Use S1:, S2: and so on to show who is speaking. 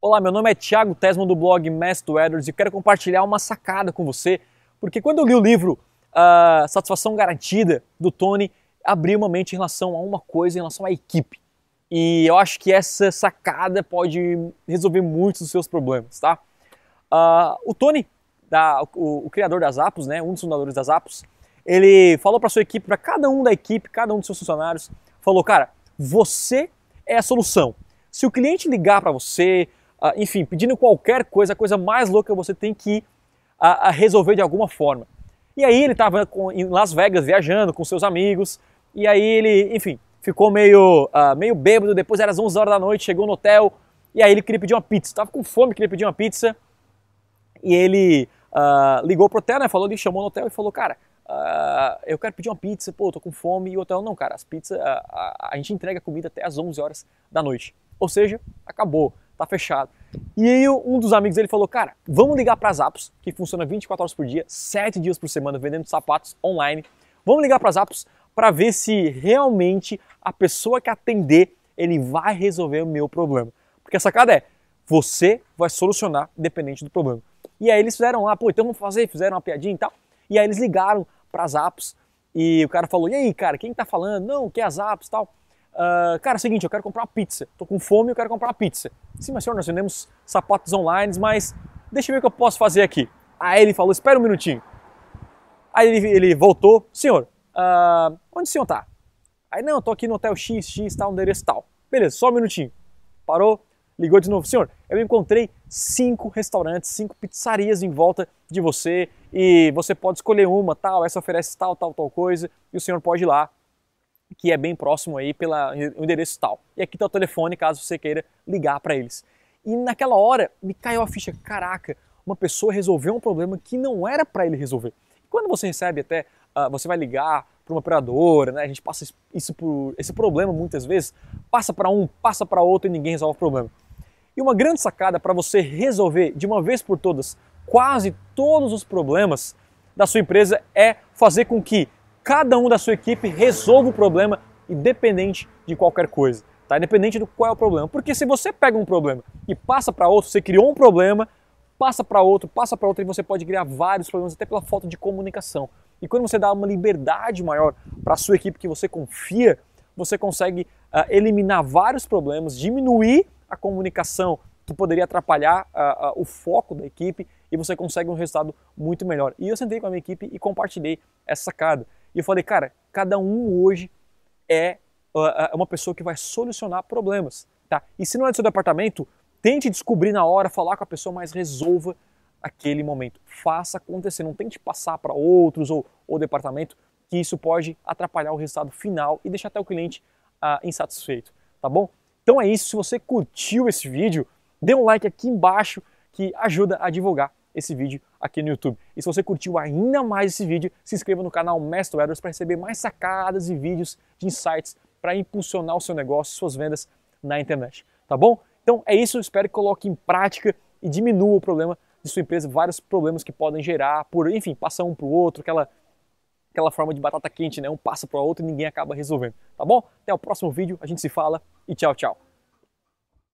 S1: Olá, meu nome é Thiago Tesman do blog Mestre Edwards e quero compartilhar uma sacada com você, porque quando eu li o livro uh, Satisfação Garantida do Tony, abriu uma mente em relação a uma coisa, em relação à equipe. E eu acho que essa sacada pode resolver muitos dos seus problemas, tá? Uh, o Tony, da, o, o, criador das Apos, né, um dos fundadores das Apos, ele falou para sua equipe, para cada um da equipe, cada um dos seus funcionários, falou, cara, você é a solução. Se o cliente ligar para você, ah, enfim, pedindo qualquer coisa, a coisa mais louca você tem que resolver de alguma forma. E aí ele estava em Las Vegas viajando com seus amigos, e aí ele, enfim, ficou meio, ah, meio bêbado, depois era às 11 horas da noite, chegou no hotel, e aí ele queria pedir uma pizza, estava com fome, queria pedir uma pizza, e ele ah, ligou pro hotel, né, falou, ele chamou no hotel e falou, cara, ah, eu quero pedir uma pizza, pô, tô com fome, e o hotel, não, cara, as pizzas, a a, gente entrega comida até as 11 horas da noite. Ou seja, acabou tá fechado. E aí um dos amigos ele falou, cara, vamos ligar para as apps, que funciona 24 horas por dia, 7 dias por semana, vendendo sapatos online. Vamos ligar para as apps para ver se realmente a pessoa que atender, ele vai resolver o meu problema. Porque a sacada é, você vai solucionar dependente do problema. E aí eles fizeram lá, pô, então vamos fazer, fizeram uma piadinha e tal. E aí eles ligaram para as apps e o cara falou, e aí, cara, quem tá falando? Não, que é as apps e tal. Uh, cara, é o seguinte, eu quero comprar uma pizza. Tô com fome, eu quero comprar uma pizza. Sim, mas senhor, nós vendemos sapatos online, mas deixa eu ver o que eu posso fazer aqui. Aí ele falou, espera um minutinho. Aí ele, ele voltou, senhor, uh, onde o senhor tá? Aí, não, eu tô aqui no hotel XX, tal, endereço tal. Beleza, só um minutinho. Parou, ligou de novo, senhor, eu encontrei cinco restaurantes, cinco pizzarias em volta de você e você pode escolher uma, tal, essa oferece tal, tal, tal coisa e o senhor pode ir lá que é bem próximo aí pelo endereço tal. E aqui está o telefone caso você queira ligar para eles. E naquela hora me caiu a ficha, caraca, uma pessoa resolveu um problema que não era para ele resolver. Quando você recebe até, uh, você vai ligar para uma operadora, né? A gente passa isso por esse problema muitas vezes, passa para um, passa para outro e ninguém resolve o problema. E uma grande sacada para você resolver de uma vez por todas quase todos os problemas da sua empresa é fazer com que cada um da sua equipe resolva o problema, independente de qualquer coisa, tá? Independente do qual é o problema. Porque se você pega um problema e passa para outro, você criou um problema, passa para outro, passa para outro e você pode criar vários problemas até pela falta de comunicação. E quando você dá uma liberdade maior para a sua equipe que você confia, você consegue uh, eliminar vários problemas, diminuir a comunicação que poderia atrapalhar uh, uh, o foco da equipe e você consegue um resultado muito melhor. E eu sentei com a minha equipe e compartilhei essa sacada. E eu falei, cara, cada um hoje é, ah, ah, é uma pessoa que vai solucionar problemas, tá? E se não é do seu departamento, tente descobrir na hora, falar com a pessoa, mas resolva aquele momento. Faça acontecer, não tente passar para outros ou o departamento, que isso pode atrapalhar o resultado final e deixar até o cliente ah, insatisfeito, tá bom? Então é isso, se você curtiu esse vídeo, dê um like aqui embaixo que ajuda a divulgar esse vídeo aqui no YouTube. E se você curtiu ainda mais esse vídeo, se inscreva no canal Mestre Edwards para receber mais sacadas e vídeos de insights para impulsionar o seu negócio, suas vendas na internet, tá bom? Então é isso, espero que coloque em prática e diminua o problema de sua empresa, vários problemas que podem gerar por, enfim, passar um para o outro, aquela aquela forma de batata quente, né? Um passa para o outro e ninguém acaba resolvendo, tá bom? Até o próximo vídeo, a gente se fala e tchau, tchau.